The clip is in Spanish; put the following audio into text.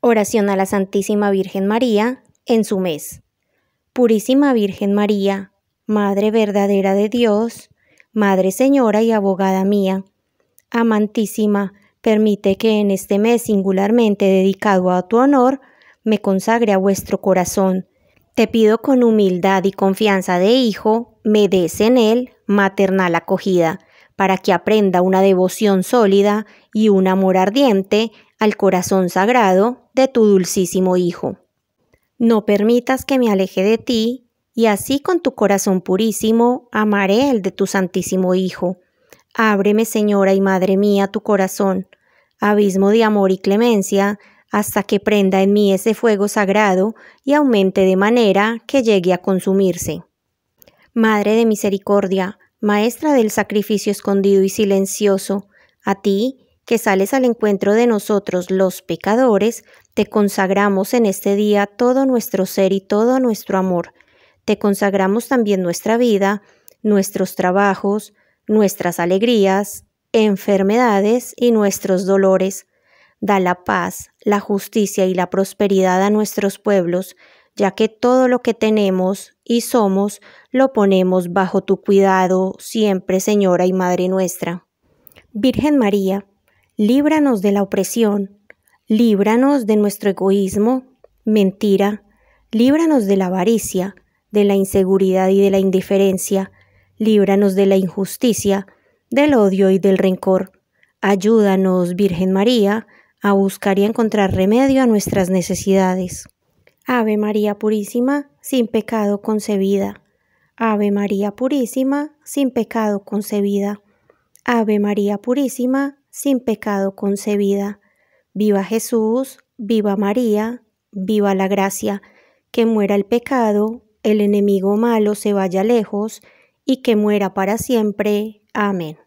Oración a la Santísima Virgen María en su mes. Purísima Virgen María, Madre verdadera de Dios, Madre Señora y abogada mía, amantísima, permite que en este mes singularmente dedicado a tu honor, me consagre a vuestro corazón. Te pido con humildad y confianza de hijo, me des en él maternal acogida para que aprenda una devoción sólida y un amor ardiente al corazón sagrado de tu dulcísimo Hijo. No permitas que me aleje de ti, y así con tu corazón purísimo amaré el de tu santísimo Hijo. Ábreme, Señora y Madre mía, tu corazón, abismo de amor y clemencia, hasta que prenda en mí ese fuego sagrado y aumente de manera que llegue a consumirse. Madre de misericordia, Maestra del sacrificio escondido y silencioso, a ti, que sales al encuentro de nosotros los pecadores, te consagramos en este día todo nuestro ser y todo nuestro amor. Te consagramos también nuestra vida, nuestros trabajos, nuestras alegrías, enfermedades y nuestros dolores. Da la paz, la justicia y la prosperidad a nuestros pueblos, ya que todo lo que tenemos y somos lo ponemos bajo tu cuidado siempre, Señora y Madre nuestra. Virgen María, líbranos de la opresión, líbranos de nuestro egoísmo, mentira, líbranos de la avaricia, de la inseguridad y de la indiferencia, líbranos de la injusticia, del odio y del rencor. Ayúdanos, Virgen María, a buscar y encontrar remedio a nuestras necesidades. Ave María Purísima, sin pecado concebida. Ave María Purísima, sin pecado concebida. Ave María Purísima, sin pecado concebida. Viva Jesús, viva María, viva la gracia. Que muera el pecado, el enemigo malo se vaya lejos, y que muera para siempre. Amén.